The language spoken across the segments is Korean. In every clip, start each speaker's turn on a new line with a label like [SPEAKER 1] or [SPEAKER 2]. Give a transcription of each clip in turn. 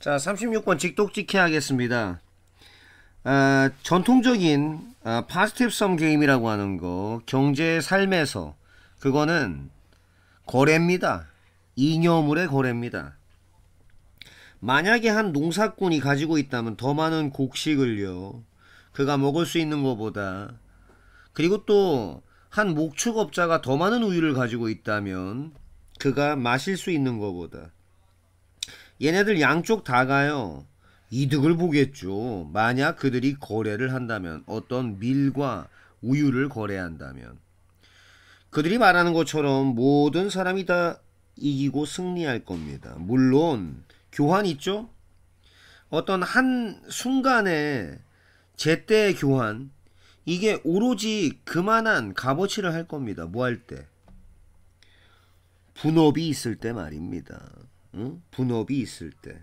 [SPEAKER 1] 자 36번 직독직해 하겠습니다 아, 전통적인 아, 파스티브 썸 게임이라고 하는 거 경제 삶에서 그거는 거래입니다 이념물의 거래입니다 만약에 한 농사꾼이 가지고 있다면 더 많은 곡식을요 그가 먹을 수 있는 것보다 그리고 또 한 목축업자가 더 많은 우유를 가지고 있다면 그가 마실 수 있는 것보다 얘네들 양쪽 다 가요. 이득을 보겠죠. 만약 그들이 거래를 한다면 어떤 밀과 우유를 거래한다면 그들이 말하는 것처럼 모든 사람이 다 이기고 승리할 겁니다. 물론 교환 있죠. 어떤 한 순간에 제때 교환 이게 오로지 그만한 값어치를 할 겁니다. 뭐 할 때. 분업이 있을 때 말입니다. 응? 분업이 있을 때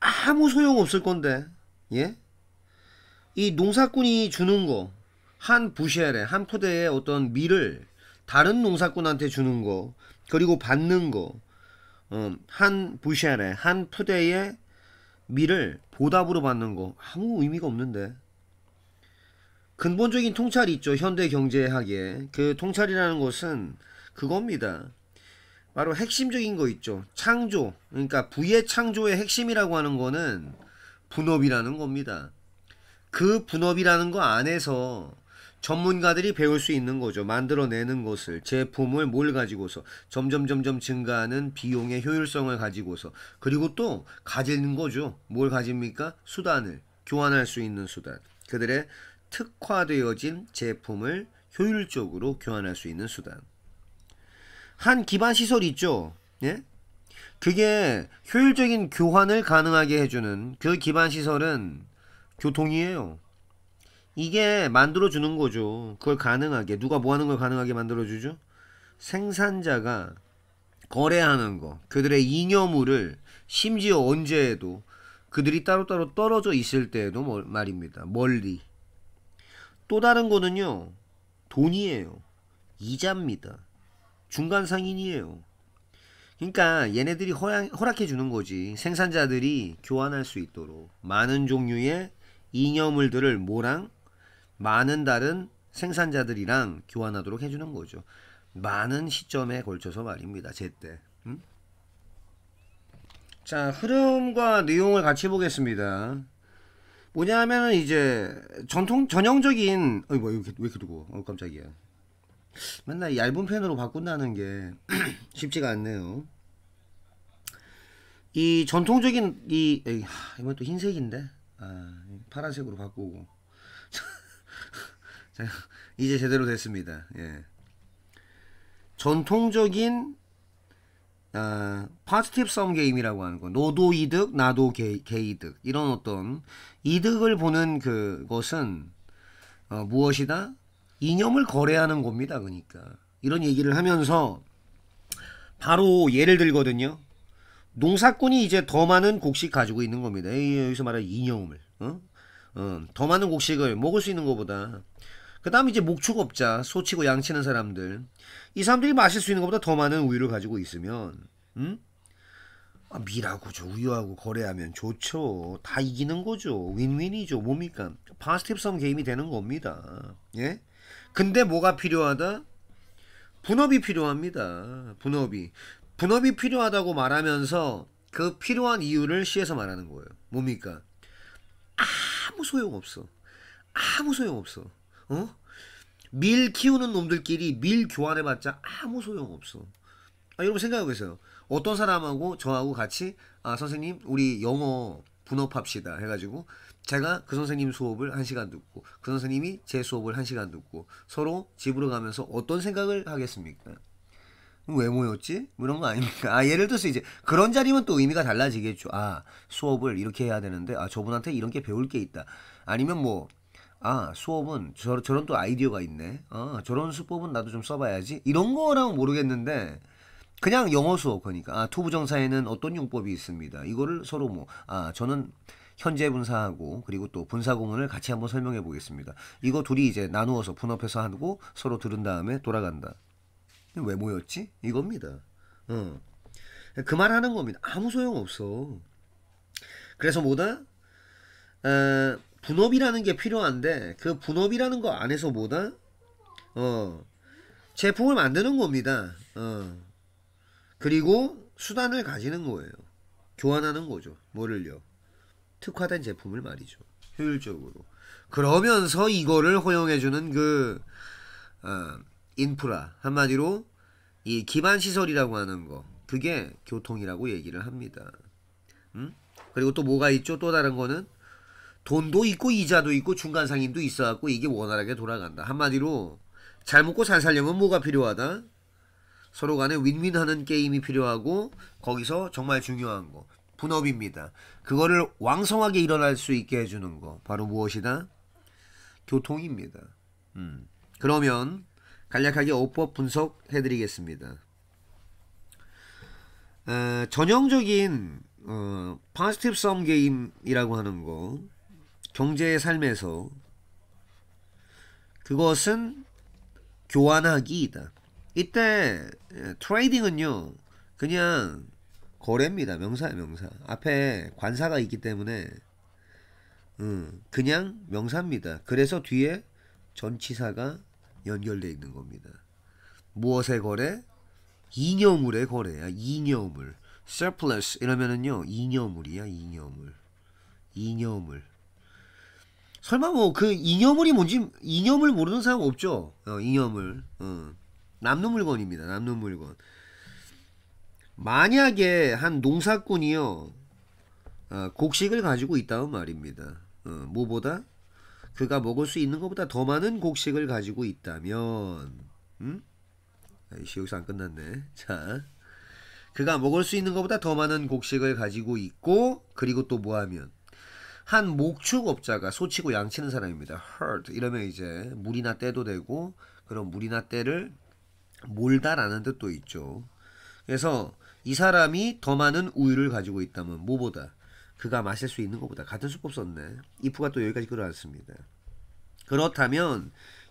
[SPEAKER 1] 아무 소용 없을 건데 예? 이 농사꾼이 주는 거 한 부쉘에 한포대에 어떤 밀을 다른 농사꾼한테 주는 거 그리고 받는 거한 어, 음, 부쉘에 한포대에 밀을 보답으로 받는 거 아무 의미가 없는데 근본적인 통찰이 있죠 현대 경제학에 그 통찰이라는 것은 그겁니다 바로 핵심적인 거 있죠. 창조. 그러니까 부의 창조의 핵심이라고 하는 거는 분업이라는 겁니다. 그 분업이라는 거 안에서 전문가들이 배울 수 있는 거죠. 만들어내는 것을 제품을 뭘 가지고서 점점 점점 증가하는 비용의 효율성을 가지고서 그리고 또 가지는 거죠. 뭘 가집니까? 수단을 교환할 수 있는 수단. 그들의 특화되어진 제품을 효율적으로 교환할 수 있는 수단. 한 기반 시설 있죠. 예? 그게 효율적인 교환을 가능하게 해주는 그 기반 시설은 교통이에요. 이게 만들어주는 거죠. 그걸 가능하게. 누가 뭐 하는 걸 가능하게 만들어주죠? 생산자가 거래하는 거, 그들의 이념물을 심지어 언제에도 그들이 따로따로 떨어져 있을 때에도 뭐 말입니다. 멀리. 또 다른 거는요, 돈이에요. 이자입니다. 중간 상인이에요. 그러니까 얘네들이 허락, 해 주는 거지. 생산자들이 교환할 수 있도록 많은 종류의 잉여물들을 모랑 많은 다른 생산자들이랑 교환하도록 해주는 거죠. 많은 시점에 걸쳐서 말입니다. 제때. 음? 자, 흐름과 내용을 같이 보겠습니다. 뭐냐면은 이제 전통 전형적인 어이 뭐왜 이렇게, 왜 이렇게 두고 어 깜짝이야. 맨날 얇은 펜으로 바꾼다는 게 쉽지가 않네요. 이 전통적인 이 에이, 하, 이번 또 흰색인데 아, 파란색으로 바꾸고 자, 이제 제대로 됐습니다. 예. 전통적인 아, 파스티브 썸 게임이라고 하는 거 너도 이득 나도 개, 개이득 이런 어떤 이득을 보는 그것은 어, 무엇이다 이념을 거래하는 겁니다. 그러니까 이런 얘기를 하면서 바로 예를 들거든요. 농사꾼이 이제 더 많은 곡식 가지고 있는 겁니다. 여기서 말하는 이념을. 어? 어, 더 많은 곡식을 먹을 수 있는 것보다 그 다음 이제 목축업자, 소치고 양치는 사람들 이 사람들이 마실 수 있는 것보다 더 많은 우유를 가지고 있으면 음? 아, 밀하고죠. 우유하고 거래하면 좋죠. 다 이기는 거죠. 윈윈이죠. 뭡니까? 파스티브 썸 게임이 되는 겁니다. 예? 근데 뭐가 필요하다? 분업이 필요합니다. 분업이. 분업이 필요하다고 말하면서 그 필요한 이유를 시에서 말하는 거예요. 뭡니까? 아무 소용없어. 아무 소용없어. 어? 밀 키우는 놈들끼리 밀 교환해봤자 아무 소용없어. 아, 여러분 생각해보세요. 어떤 사람하고 저하고 같이 아 선생님 우리 영어 분업합시다 해가지고 제가 그 선생님 수업을 한시간 듣고 그 선생님이 제 수업을 한시간 듣고 서로 집으로 가면서 어떤 생각을 하겠습니까? 왜 모였지? 뭐 이런 거 아닙니까? 아, 예를 들어서 이제 그런 자리면 또 의미가 달라지겠죠. 아, 수업을 이렇게 해야 되는데, 아, 저분한테 이런 게 배울 게 있다. 아니면 뭐, 아, 수업은 저, 저런 또 아이디어가 있네. 아, 저런 수법은 나도 좀 써봐야지. 이런 거라면 모르겠는데, 그냥 영어 수업 그러니까 아, 투부정사에는 어떤 용법이 있습니다. 이거를 서로 뭐 아, 저는 현재 분사하고 그리고 또분사공문을 같이 한번 설명해 보겠습니다. 이거 둘이 이제 나누어서 분업해서 하고 서로 들은 다음에 돌아간다. 왜 모였지? 이겁니다. 어. 그 말 하는 겁니다. 아무 소용 없어. 그래서 뭐다? 어, 분업이라는 게 필요한데 그 분업이라는 거 안에서 뭐다? 어, 제품을 만드는 겁니다. 어. 그리고 수단을 가지는 거예요. 교환하는 거죠. 뭐를요? 특화된 제품을 말이죠. 효율적으로. 그러면서 이거를 허용해주는 그 어, 인프라 한마디로 이 기반 시설이라고 하는 거 그게 교통이라고 얘기를 합니다. 음? 그리고 또 뭐가 있죠? 또 다른 거는 돈도 있고 이자도 있고 중간 상인도 있어갖고 이게 원활하게 돌아간다. 한마디로 잘 먹고 잘 살려면 뭐가 필요하다? 서로 간에 윈윈하는 게임이 필요하고 거기서 정말 중요한 거 분업입니다. 그거를 왕성하게 일어날 수 있게 해주는 거 바로 무엇이다? 교통입니다. 음. 그러면 간략하게 어법 분석해드리겠습니다. 어, 전형적인 어, 파스티브 썸 게임이라고 하는 거 경제의 삶에서 그것은 교환하기이다. 이때 예, 트레이딩은요 그냥 거래입니다 명사야 명사 앞에 관사가 있기 때문에 음, 그냥 명사입니다 그래서 뒤에 전치사가 연결되어 있는 겁니다 무엇의 거래? 이념물의 거래야 이념물 surplus 이러면은요 이념물이야 이념물 이념물 설마 뭐 그 이념물이 뭔지 이념을 모르는 사람 없죠 어, 이념을 어. 남는 물건입니다. 남는 물건. 만약에 한 농사꾼이요. 어, 곡식을 가지고 있다는 말입니다. 어, 뭐보다 그가 먹을 수 있는 것보다 더 많은 곡식을 가지고 있다면 음? 아이씨 여기서 안 끝났네. 자 그가 먹을 수 있는 것보다 더 많은 곡식을 가지고 있고 그리고 또 뭐하면 한 목축업자가 소치고 양치는 사람입니다. herd 이러면 이제 물이나 때도 되고 그럼 물이나 때를 몰다라는 뜻도 있죠. 그래서 이 사람이 더 많은 우유를 가지고 있다면 뭐보다 그가 마실 수 있는 것보다 같은 수법 썼네. 이프가 또 여기까지 끌어왔습니다. 그렇다면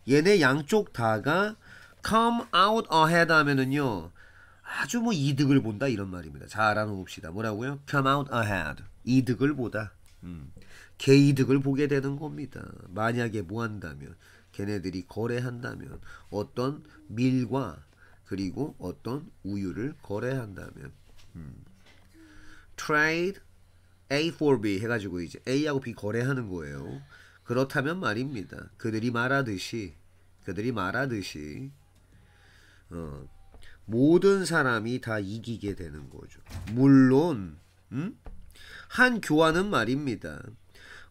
[SPEAKER 1] 얘네 양쪽 다가 come out ahead 하면은요. 아주 뭐 이득을 본다 이런 말입니다. 잘알아놓시다 뭐라고요? come out ahead. 이득을 보다. 음. 개이득을 보게 되는 겁니다. 만약에 뭐 한다면 걔네들이 거래한다면 어떤 밀과 그리고 어떤 우유를 거래한다면 음. trade A for B 해가지고 이제 A하고 B 거래하는 거예요. 그렇다면 말입니다. 그들이 말하듯이 그들이 말하듯이 어, 모든 사람이 다 이기게 되는 거죠. 물론 음? 한 교환은 말입니다.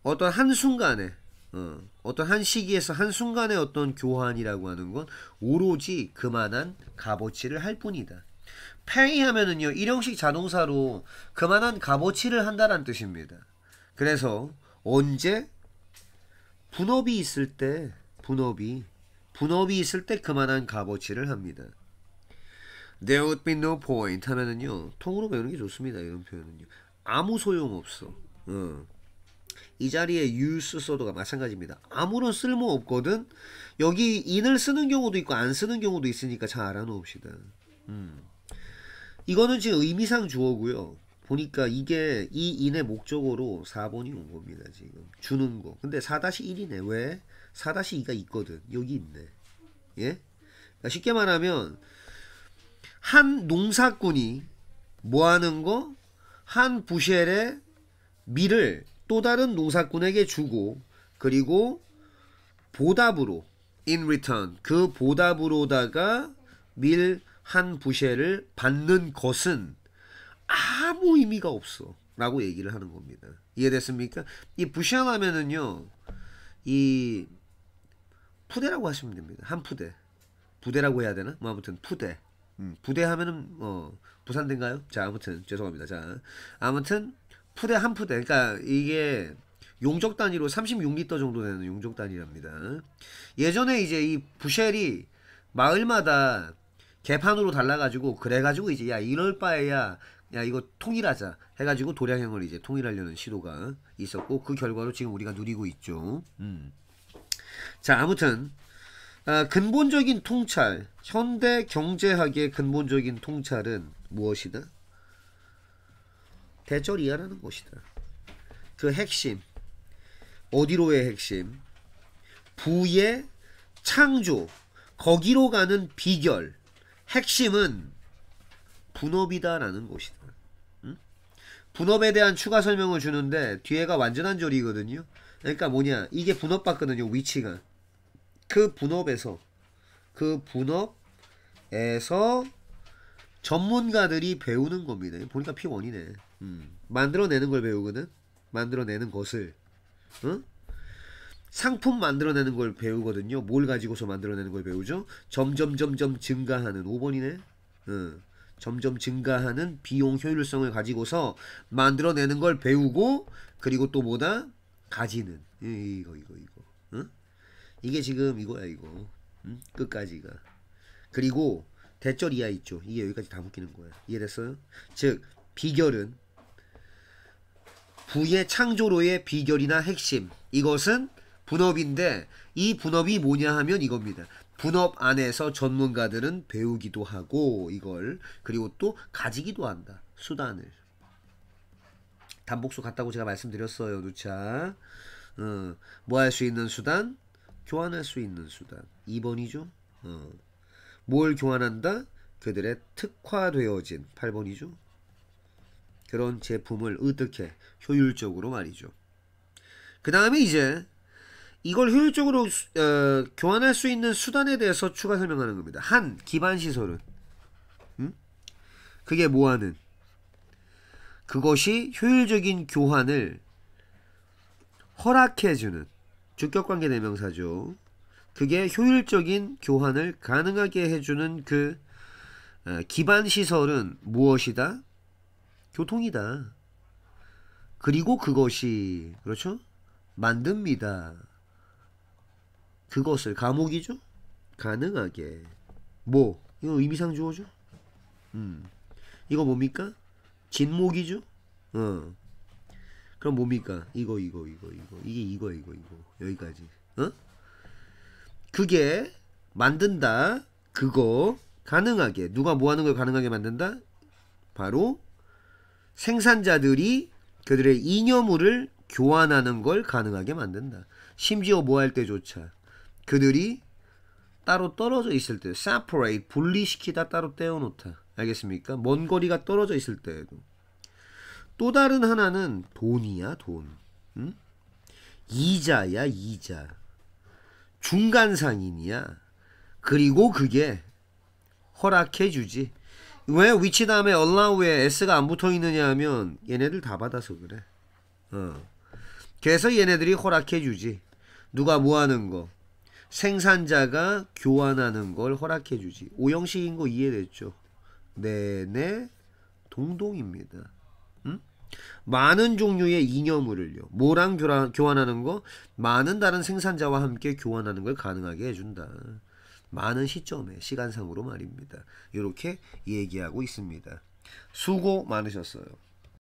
[SPEAKER 1] 어떤 한순간에 어, 어떤 한 시기에서 한 순간의 어떤 교환이라고 하는 건 오로지 그만한 값어치를 할 뿐이다. pay 하면은요 일형식 자동사로 그만한 값어치를 한다는 뜻입니다. 그래서 언제 분업이 있을 때 분업이 분업이 있을 때 그만한 값어치를 합니다. There would be no point 하면은요 통으로 배우는 게 좋습니다. 이런 표현은요 아무 소용 없어. 어. 이 자리에 유 s e 써도 마찬가지입니다. 아무런 쓸모 없거든. 여기 인을 쓰는 경우도 있고 안 쓰는 경우도 있으니까 잘 알아놓읍시다. 음. 이거는 지금 의미상 주어고요. 보니까 이게 이 인의 목적으로 4번이 온 겁니다. 지금 주는 거. 근데 4-1이네. 왜? 4-2가 있거든. 여기 있네. 예? 그러니까 쉽게 말하면 한 농사꾼이 뭐 하는 거? 한 부셸의 밀을 또 다른 농사꾼에게 주고 그리고 보답으로 in return 그 보답으로다가 밀 한 부쉐를 받는 것은 아무 의미가 없어 라고 얘기를 하는 겁니다 이해됐습니까? 이 부쉐 하면은요 이 푸대라고 하시면 됩니다 한 푸대 부대라고 해야 되나? 뭐 아무튼 푸대 음, 부대 하면은 어 부산대인가요? 자 아무튼 죄송합니다 자 아무튼 푸대 한 푸대 그러니까 이게 용적 단위로 36리터 정도 되는 용적 단위랍니다. 예전에 이제 이 부쉘이 마을마다 개판으로 달라가지고 그래가지고 이제 야 이럴 바에야 야 이거 통일하자 해가지고 도량형을 이제 통일하려는 시도가 있었고 그 결과로 지금 우리가 누리고 있죠. 음. 자 아무튼 아, 근본적인 통찰 현대 경제학의 근본적인 통찰은 무엇이다? 대조이아라는것이다그 핵심 어디로의 핵심 부의 창조 거기로 가는 비결 핵심은 분업이다라는 것이다 응? 분업에 대한 추가 설명을 주는데 뒤에가 완전한 조리거든요. 그러니까 뭐냐 이게 분업 받거든요 위치가 그 분업에서 그 분업에서 전문가들이 배우는 겁니다. 보니까 P1이네. 음. 만들어내는 걸 배우거든. 만들어내는 것을. 응? 어? 상품 만들어내는 걸 배우거든요. 뭘 가지고서 만들어내는 걸 배우죠? 점점 점점 증가하는 5번이네. 응. 어. 점점 증가하는 비용 효율성을 가지고서 만들어내는 걸 배우고 그리고 또 뭐다? 가지는 이거 이거 이거 응? 어? 이게 지금 이거야 이거 응? 음? 끝까지가 그리고 대절 이하 있죠 이게 여기까지 다 묶이는 거야 이해됐어요? 즉 비결은 부의 창조로의 비결이나 핵심 이것은 분업인데 이 분업이 뭐냐 하면 이겁니다. 분업 안에서 전문가들은 배우기도 하고 이걸 그리고 또 가지기도 한다. 수단을. 단복수 같다고 제가 말씀드렸어요. 누차. 어, 뭐할 수 있는 수단? 교환할 수 있는 수단. 2번이죠. 어. 뭘 교환한다? 그들의 특화되어진 8번이죠. 그런 제품을 어떻게 효율적으로 말이죠. 그 다음에 이제 이걸 효율적으로 어, 교환할 수 있는 수단에 대해서 추가 설명하는 겁니다. 한 기반 시설은 음? 그게 뭐하는 그것이 효율적인 교환을 허락해주는 주격관계 대명사죠. 그게 효율적인 교환을 가능하게 해주는 그 어, 기반 시설은 무엇이다? 교통이다. 그리고 그것이 그렇죠? 만듭니다. 그것을 감옥이죠? 가능하게 뭐 이거 의미상주어죠? 음 이거 뭡니까? 진목이죠? 어 그럼 뭡니까? 이거 이거 이거 이거 이게 이거 이거 이거 여기까지 어? 그게 만든다 그거 가능하게 누가 뭐 하는 걸 가능하게 만든다? 바로 생산자들이 그들의 이념물을 교환하는 걸 가능하게 만든다. 심지어 뭐 할 때조차 그들이 따로 떨어져 있을 때 separate 분리시키다 따로 떼어놓다. 알겠습니까? 먼 거리가 떨어져 있을 때에도 또 다른 하나는 돈이야 돈. 응? 이자야 이자. 중간 상인이야. 그리고 그게 허락해주지. 왜 위치 다음에 allow에 s가 안 붙어 있느냐 하면 얘네들 다 받아서 그래. 어. 그래서 얘네들이 허락해 주지. 누가 뭐 하는 거. 생산자가 교환하는 걸 허락해 주지. 오형식인 거 이해됐죠? 네네 동동입니다. 응? 많은 종류의 이념물을요. 뭐랑 교환하는 거? 많은 다른 생산자와 함께 교환하는 걸 가능하게 해준다. 많은 시점에 시간상으로 말입니다. 이렇게 얘기하고 있습니다. 수고 많으셨어요.